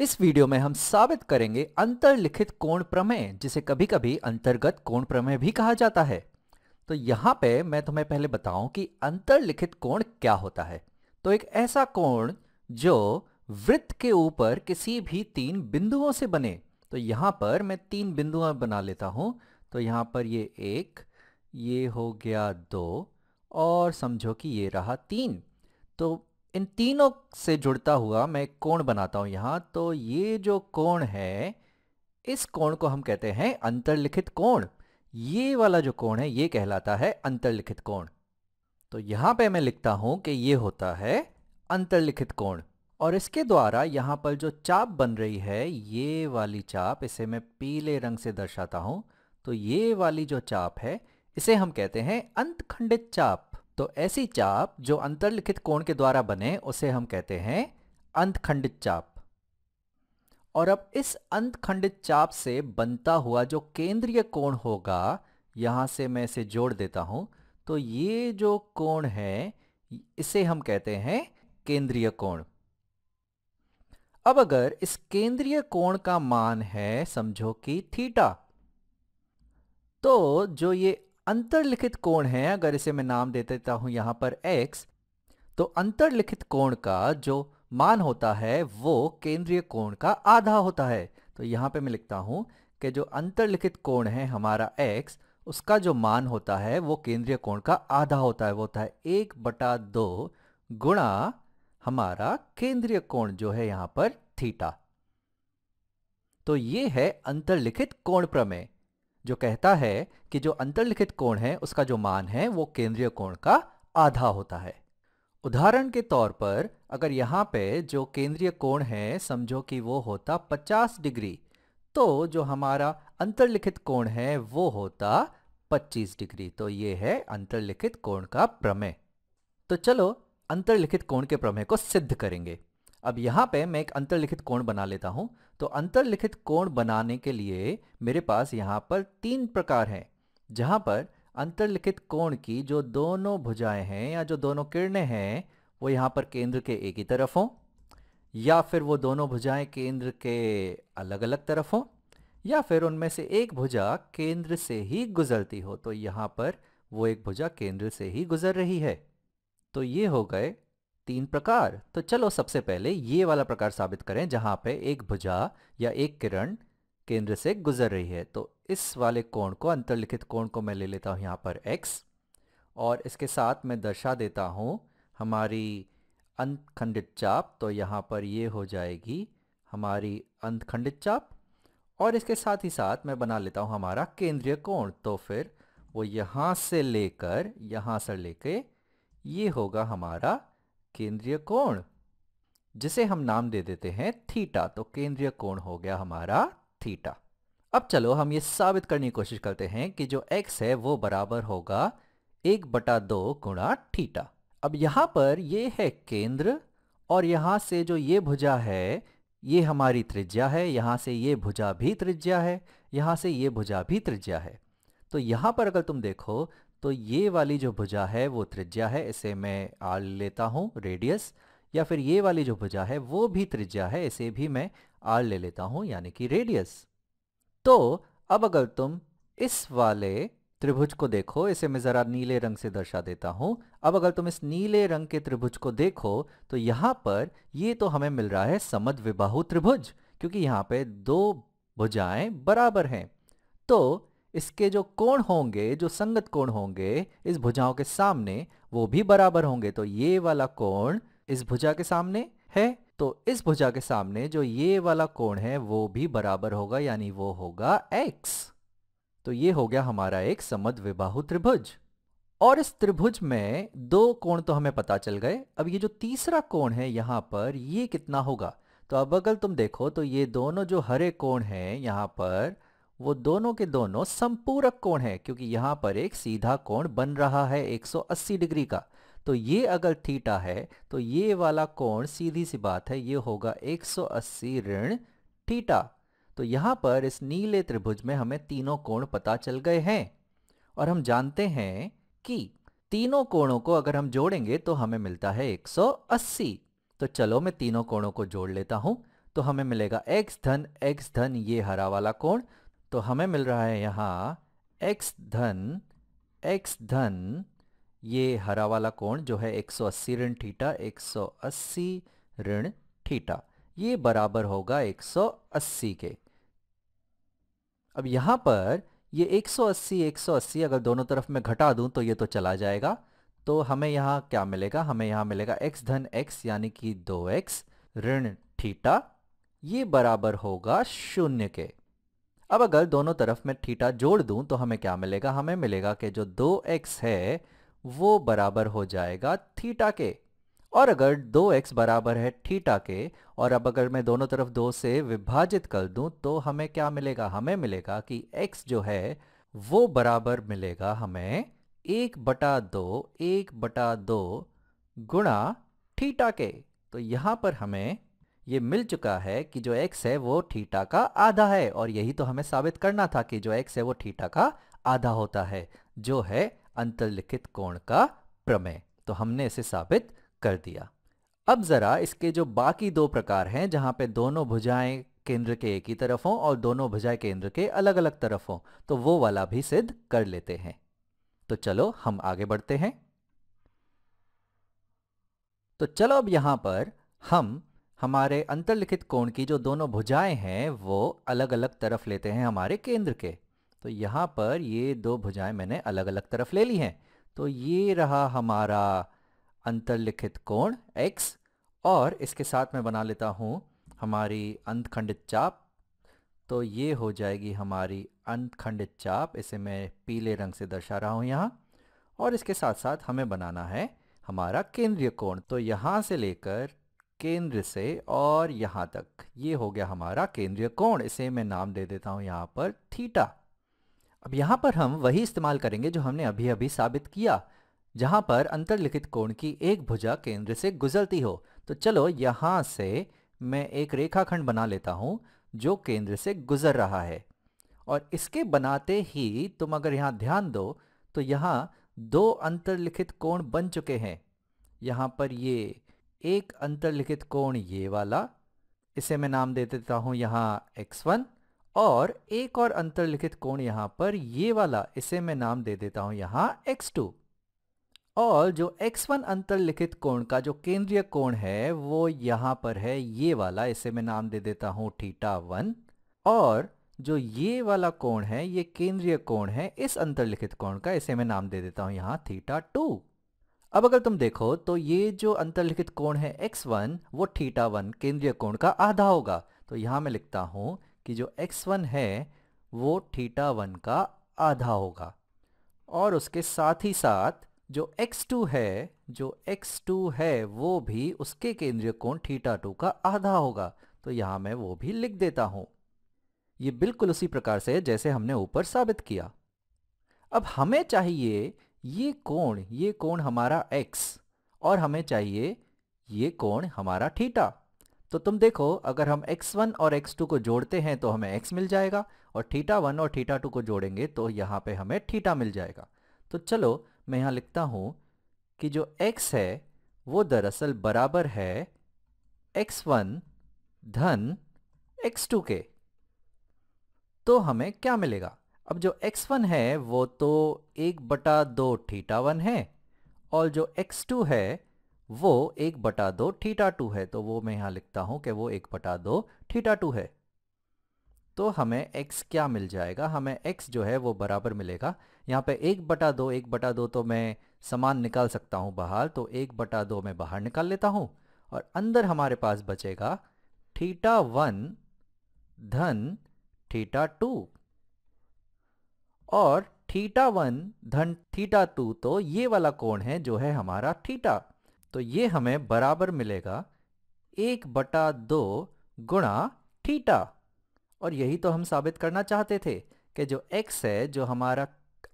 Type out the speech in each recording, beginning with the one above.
इस वीडियो में हम साबित करेंगे अंतर्लिखित कोण प्रमेय जिसे कभी कभी अंतर्गत कोण प्रमेय भी कहा जाता है तो यहां पे मैं तुम्हें पहले बताऊं कि अंतर्लिखित कोण क्या होता है तो एक ऐसा कोण जो वृत्त के ऊपर किसी भी तीन बिंदुओं से बने तो यहां पर मैं तीन बिंदुओं बना लेता हूं तो यहां पर ये एक ये हो गया दो और समझो कि ये रहा तीन तो इन तीनों से जुड़ता हुआ मैं कोण बनाता हूं यहां तो ये जो कोण है इस कोण को हम कहते हैं अंतर्लिखित कोण ये वाला जो कोण है ये कहलाता है अंतर्लिखित कोण तो यहां पे मैं लिखता हूं कि ये होता है अंतर्लिखित कोण और इसके द्वारा यहां पर जो चाप बन रही है ये वाली चाप इसे मैं पीले रंग से दर्शाता हूं तो ये वाली जो चाप है इसे हम कहते हैं अंतखंडित चाप तो ऐसी चाप जो अंतर्लिखित कोण के द्वारा बने उसे हम कहते हैं अंतखंडित चाप और अब इस अंतखंडित चाप से बनता हुआ जो केंद्रीय कोण होगा यहां से मैं इसे जोड़ देता हूं तो ये जो कोण है इसे हम कहते हैं केंद्रीय कोण अब अगर इस केंद्रीय कोण का मान है समझो कि थीटा तो जो ये अंतर्लिखित कोण है अगर इसे मैं नाम दे देता हूं यहां पर x तो अंतर्लिखित कोण का जो मान होता है वो केंद्रीय कोण का आधा होता है तो यहां पे मैं लिखता हूं कि जो अंतर्लिखित कोण है हमारा x उसका जो मान होता है वो केंद्रीय कोण का आधा होता है वो होता है एक बटा दो गुणा हमारा केंद्रीय कोण जो है यहां पर थीटा तो ये है अंतर्लिखित कोण प्रमेय जो कहता है कि जो अंतर्लिखित कोण है उसका जो मान है वो केंद्रीय कोण का आधा होता है उदाहरण के तौर पर अगर यहाँ पे जो केंद्रीय कोण है समझो कि वो होता 50 डिग्री तो जो हमारा अंतर्लिखित कोण है वो होता 25 डिग्री तो ये है अंतर्लिखित कोण का प्रमेय तो चलो अंतर्लिखित कोण के प्रमेय को सिद्ध करेंगे अब यहाँ पे मैं एक अंतर्लिखित कोण बना लेता हूँ तो अंतर्लिखित कोण बनाने के लिए मेरे पास यहाँ पर तीन प्रकार हैं जहाँ पर अंतर्लिखित कोण की जो दोनों भुजाएं हैं या जो दोनों किरणें हैं वो यहाँ पर केंद्र के एक ही तरफ हों या फिर वो दोनों भुजाएं केंद्र के अलग अलग तरफ हों या फिर उनमें से एक भुजा केंद्र से ही गुजरती हो तो यहाँ पर वो एक भुजा केंद्र से ही गुजर रही है तो ये हो गए तीन प्रकार तो चलो सबसे पहले ये वाला प्रकार साबित करें जहां पे एक भुजा या एक किरण केंद्र से गुजर रही है तो इस वाले कोण को अंतर्लिखित कोण को मैं ले लेता हूं यहाँ पर x और इसके साथ मैं दर्शा देता हूँ हमारी अंतखंडित चाप तो यहाँ पर ये हो जाएगी हमारी अंतखंडित चाप और इसके साथ ही साथ मैं बना लेता हूँ हमारा केंद्रीय कोण तो फिर वो यहाँ से लेकर यहाँ से लेके ये होगा हमारा केंद्रीय कोण जिसे हम नाम दे देते हैं थीटा तो केंद्रीय कोण हो गया हमारा थीटा अब चलो हम ये साबित करने की कोशिश करते हैं कि जो x है वो बराबर होगा एक बटा दो गुणा थीटा अब यहां पर ये है केंद्र और यहां से जो ये भुजा है ये हमारी त्रिज्या है यहां से ये भुजा भी त्रिज्या है यहां से ये भुजा भी त्रिज्या है तो यहां पर अगर तुम देखो तो ये वाली जो भुजा है वो त्रिज्या है इसे मैं आर लेता हूँ रेडियस या फिर ये वाली जो भुजा है वो भी त्रिज्या है इसे भी मैं आर ले लेता हूँ यानी कि रेडियस तो अब अगर तुम इस वाले त्रिभुज को देखो इसे मैं ज़रा नीले रंग से दर्शा देता हूँ अब अगर तुम इस नीले रंग के त्रिभुज को देखो तो यहाँ पर ये तो हमें मिल रहा है समद विबाहु त्रिभुज क्योंकि यहाँ पे दो भुजाएं बराबर हैं तो इसके जो कोण होंगे जो संगत कोण होंगे इस भुजाओं के सामने वो भी बराबर होंगे तो ये वाला कोण इस भुजा के सामने है तो इस भुजा के सामने जो ये वाला कोण है वो भी बराबर होगा यानी वो होगा x तो ये हो गया हमारा एक समद विबाहु त्रिभुज और इस त्रिभुज में दो कोण तो हमें पता चल गए अब ये जो तीसरा कोण है यहां पर ये कितना होगा तो अब अगर तुम देखो तो ये दोनों जो हरे कोण हैं यहां पर वो दोनों के दोनों संपूरक कोण है क्योंकि यहां पर एक सीधा कोण बन रहा है 180 डिग्री का तो ये अगर थीटा है तो ये वाला कोण सीधी सी बात है ये होगा 180 ऋण थीटा तो यहां पर इस नीले त्रिभुज में हमें तीनों कोण पता चल गए हैं और हम जानते हैं कि तीनों कोणों को अगर हम जोड़ेंगे तो हमें मिलता है 180 तो चलो मैं तीनों कोणों को जोड़ लेता हूं तो हमें मिलेगा x धन x धन ये हरा वाला कोण तो हमें मिल रहा है यहाँ x धन x धन ये हरा वाला कोण जो है 180 ऋण ठीटा एक ऋण ठीटा ये बराबर होगा 180 के अब यहां पर ये 180 180 अगर दोनों तरफ में घटा दूं तो ये तो चला जाएगा तो हमें यहाँ क्या मिलेगा हमें यहाँ मिलेगा x धन x यानी कि 2x ऋण ठीटा ये बराबर होगा शून्य के अब अगर दोनों तरफ में थीटा जोड़ दूं तो हमें क्या मिलेगा हमें मिलेगा कि जो दो एक्स है वो बराबर हो जाएगा थीटा के और अगर दो एक्स बराबर है थीटा के और अब अगर मैं दोनों तरफ दो से विभाजित कर दूं तो हमें क्या मिलेगा हमें मिलेगा कि एक्स जो है वो बराबर मिलेगा हमें एक बटा दो एक बटा दो गुणा थीटा के तो यहां पर हमें ये मिल चुका है कि जो एक्स है वो थीटा का आधा है और यही तो हमें साबित करना था कि जो एक्स है वो थीटा का आधा होता है जो है अंतर्लिखित कोण का प्रमेय तो हमने इसे साबित कर दिया अब जरा इसके जो बाकी दो प्रकार हैं जहां पे दोनों भुजाएं केंद्र के एक ही तरफ हों और दोनों भुजाएं केंद्र के अलग अलग तरफ हों तो वो वाला भी सिद्ध कर लेते हैं तो चलो हम आगे बढ़ते हैं तो चलो अब यहां पर हम हमारे अंतर्लिखित कोण की जो दोनों भुजाएं हैं वो अलग अलग तरफ लेते हैं हमारे केंद्र के तो यहाँ पर ये दो भुजाएं मैंने अलग अलग तरफ ले ली हैं तो ये रहा हमारा अंतर्लिखित कोण x और इसके साथ मैं बना लेता हूँ हमारी अंतखंडित चाप तो ये हो जाएगी हमारी अंतखंडित चाप इसे मैं पीले रंग से दर्शा रहा हूँ यहाँ और इसके साथ साथ हमें बनाना है हमारा केंद्रीय कोण तो यहाँ से लेकर केंद्र से और यहां तक ये हो गया हमारा केंद्रीय कोण इसे मैं नाम दे देता हूं यहां पर थीटा अब यहां पर हम वही इस्तेमाल करेंगे जो हमने अभी अभी साबित किया जहां पर अंतर्लिखित कोण की एक भुजा केंद्र से गुजरती हो तो चलो यहां से मैं एक रेखाखंड बना लेता हूं जो केंद्र से गुजर रहा है और इसके बनाते ही तुम अगर यहाँ ध्यान दो तो यहाँ दो अंतर्लिखित कोण बन चुके हैं यहाँ पर ये एक अंतर्लिखित कोण ये वाला इसे मैं नाम दे देता हूं यहां x1 और एक और अंतर्लिखित कोण यहां पर ये वाला इसे मैं नाम दे देता हूं यहां x2 और जो x1 अंतर्लिखित कोण का जो केंद्रीय कोण है वो यहां पर है ये वाला इसे मैं नाम दे देता हूं थीटा वन और जो ये वाला कोण है ये केंद्रीय कोण है इस अंतर्लिखित कोण का इसे मैं नाम दे देता हूं यहां थीटा टू अब अगर तुम देखो तो ये जो अंतर्लिखित कोण है एक्स वन वो थीटा वन केंद्रीय कोण का आधा होगा तो यहां मैं लिखता हूं कि जो एक्स वन है वो थीटा वन का आधा होगा और उसके साथ ही साथ जो x2 है जो x2 है वो भी उसके केंद्रीय कोण थीटा टू का आधा होगा तो यहां मैं वो भी लिख देता हूं ये बिल्कुल उसी प्रकार से जैसे हमने ऊपर साबित किया अब हमें चाहिए ये कोण ये कोण हमारा एक्स और हमें चाहिए ये कोण हमारा थीटा तो तुम देखो अगर हम x1 और x2 को जोड़ते हैं तो हमें x मिल जाएगा और थीटा वन और थीटा टू को जोड़ेंगे तो यहाँ पे हमें थीटा मिल जाएगा तो चलो मैं यहाँ लिखता हूँ कि जो x है वो दरअसल बराबर है x1 धन x2 के तो हमें क्या मिलेगा अब जो x1 है वो तो एक बटा दो ठीटा वन है और जो x2 है वो एक बटा दो ठीटा टू है तो वो मैं यहाँ लिखता हूँ कि वो एक बटा दो ठीटा टू है तो हमें x क्या मिल जाएगा हमें x जो है वो बराबर मिलेगा यहाँ पे एक बटा दो एक बटा दो तो मैं समान निकाल सकता हूँ बाहर तो एक बटा दो मैं बाहर निकाल लेता हूँ और अंदर हमारे पास बचेगा ठीटा वन धन ठीटा टू और थीटा वन धन थीटा टू तो ये वाला कोण है जो है हमारा थीटा तो ये हमें बराबर मिलेगा एक बटा दो गुणा थीटा और यही तो हम साबित करना चाहते थे कि जो x है जो हमारा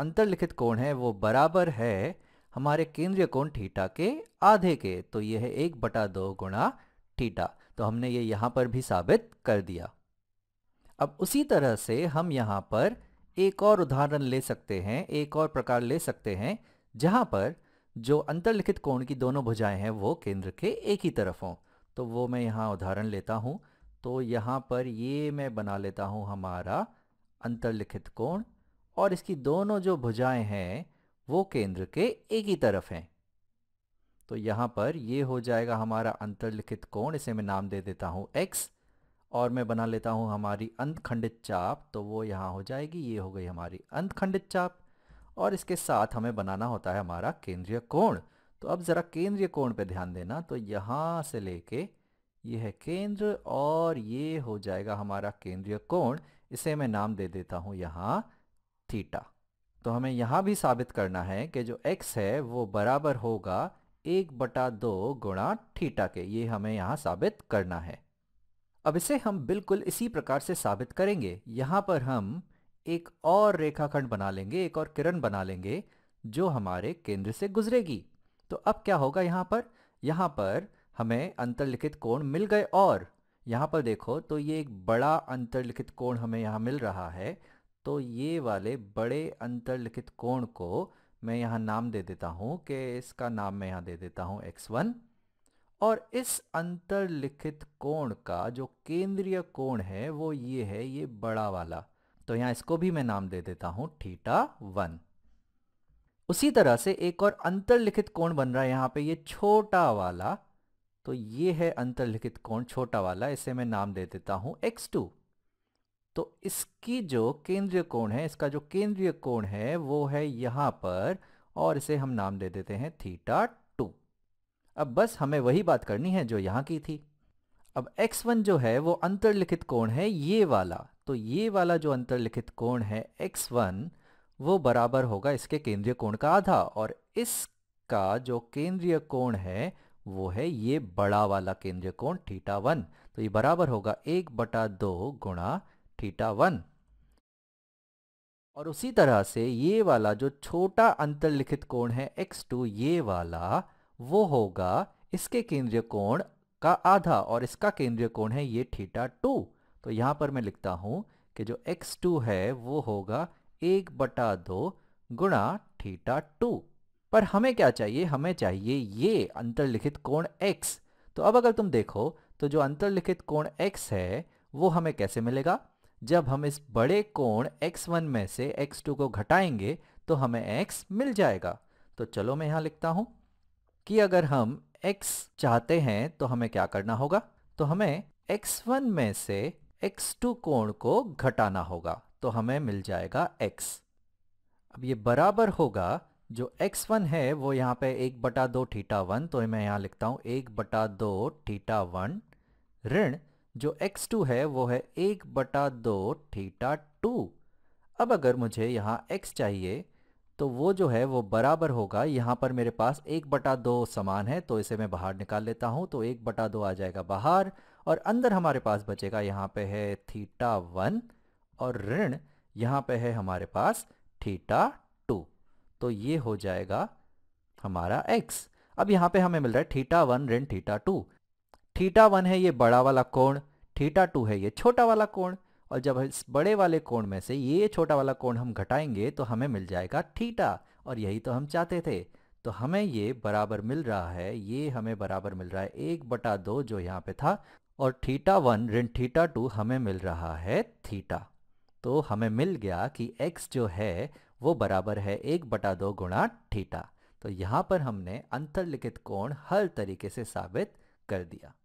अंतर्लिखित कोण है वो बराबर है हमारे केंद्रीय कोण थीटा के आधे के तो ये है एक बटा दो गुणा थीटा तो हमने ये यहां पर भी साबित कर दिया अब उसी तरह से हम यहां पर एक और उदाहरण ले सकते हैं एक और प्रकार ले सकते हैं जहां पर जो अंतर्लिखित कोण की दोनों भुजाएं हैं वो केंद्र के एक ही तरफ हों तो वो मैं यहाँ उदाहरण लेता हूँ तो यहाँ पर ये मैं बना लेता हूँ हमारा अंतर्लिखित कोण और इसकी दोनों जो भुजाएं हैं वो केंद्र के एक ही तरफ हैं तो यहाँ पर ये हो जाएगा हमारा अंतर्लिखित कोण इसे मैं नाम दे देता हूँ एक्स और मैं बना लेता हूँ हमारी अंतखंडित चाप तो वो यहाँ हो जाएगी ये हो गई हमारी अंतखंडित चाप और इसके साथ हमें बनाना होता है हमारा केंद्रीय कोण तो अब ज़रा केंद्रीय कोण पे ध्यान देना तो यहाँ से लेके ये है केंद्र और ये हो जाएगा हमारा केंद्रीय कोण इसे मैं नाम दे देता हूँ यहाँ थीटा तो हमें यहाँ भी साबित करना है कि जो x है वो बराबर होगा एक बटा दो गुणा थीटा के ये हमें यहाँ साबित करना है अब इसे हम बिल्कुल इसी प्रकार से साबित करेंगे यहाँ पर हम एक और रेखाखंड बना लेंगे एक और किरण बना लेंगे जो हमारे केंद्र से गुजरेगी तो अब क्या होगा यहाँ पर यहाँ पर हमें अंतर्लिखित कोण मिल गए और यहाँ पर देखो तो ये एक बड़ा अंतर्लिखित कोण हमें यहाँ मिल रहा है तो ये वाले बड़े अंतर्लिखित कोण को मैं यहाँ नाम दे देता हूँ कि इसका नाम मैं यहाँ दे देता हूँ एक्स वन और इस अंतर्लिखित कोण का जो केंद्रीय कोण है वो ये है ये बड़ा वाला तो यहां इसको भी मैं नाम दे देता हूं थीटा वन उसी तरह से एक और अंतर्लिखित कोण बन रहा है यहां पे ये छोटा वाला तो ये है अंतर्लिखित कोण छोटा वाला इसे मैं नाम दे देता हूं एक्स टू तो इसकी जो केंद्रीय कोण है इसका जो केंद्रीय कोण है वो है यहां पर और इसे हम नाम दे देते हैं थीटा अब बस हमें वही बात करनी है जो यहाँ की थी अब x1 जो है वो अंतर्लिखित कोण है ये वाला तो ये वाला जो अंतर्लिखित कोण है x1 वो बराबर होगा इसके केंद्रीय कोण का आधा और इसका जो केंद्रीय कोण है वो है ये बड़ा वाला केंद्रीय कोण थीटा वन तो ये बराबर होगा एक बटा दो गुणा थीटा वन और उसी तरह से ये वाला जो छोटा अंतर्लिखित कोण है x2 ये वाला वो होगा इसके केंद्रीय कोण का आधा और इसका केंद्रीय कोण है ये थीटा टू तो यहां पर मैं लिखता हूं कि जो एक्स टू है वो होगा एक बटा दो गुणा थीटा टू पर हमें क्या चाहिए हमें चाहिए ये अंतर्लिखित कोण x तो अब अगर तुम देखो तो जो अंतर्लिखित कोण x है वो हमें कैसे मिलेगा जब हम इस बड़े कोण x1 में से x2 को घटाएंगे तो हमें x मिल जाएगा तो चलो मैं यहां लिखता हूं कि अगर हम x चाहते हैं तो हमें क्या करना होगा तो हमें x1 में से x2 कोण को घटाना होगा तो हमें मिल जाएगा x अब ये बराबर होगा जो x1 है वो यहाँ पे एक बटा दो ठीटा वन तो मैं यहाँ लिखता हूँ एक बटा दो ठीटा वन ऋण जो x2 है वो है एक बटा दो ठीटा टू अब अगर मुझे यहाँ x चाहिए तो वो जो है वो बराबर होगा यहाँ पर मेरे पास एक बटा दो समान है तो इसे मैं बाहर निकाल लेता हूँ तो एक बटा दो आ जाएगा बाहर और अंदर हमारे पास बचेगा यहाँ पे है थीटा वन और ऋण यहाँ पे है हमारे पास थीटा टू तो ये हो जाएगा हमारा एक्स अब यहाँ पे हमें मिल रहा है थीटा वन ऋण थीटा टू थीटा वन है ये बड़ा वाला कोण थीटा टू है ये छोटा वाला कोण और जब इस बड़े वाले कोण में से ये छोटा वाला कोण हम घटाएंगे तो हमें मिल जाएगा थीटा और यही तो हम चाहते थे तो हमें ये बराबर मिल रहा है ये हमें बराबर मिल रहा है एक बटा दो जो यहाँ पे था और थीटा वन ऋण थीटा टू हमें मिल रहा है थीटा तो हमें मिल गया कि एक्स जो है वो बराबर है एक बटा दो गुणा थीटा तो यहाँ पर हमने अंतर्लिखित कोण हर तरीके से साबित कर दिया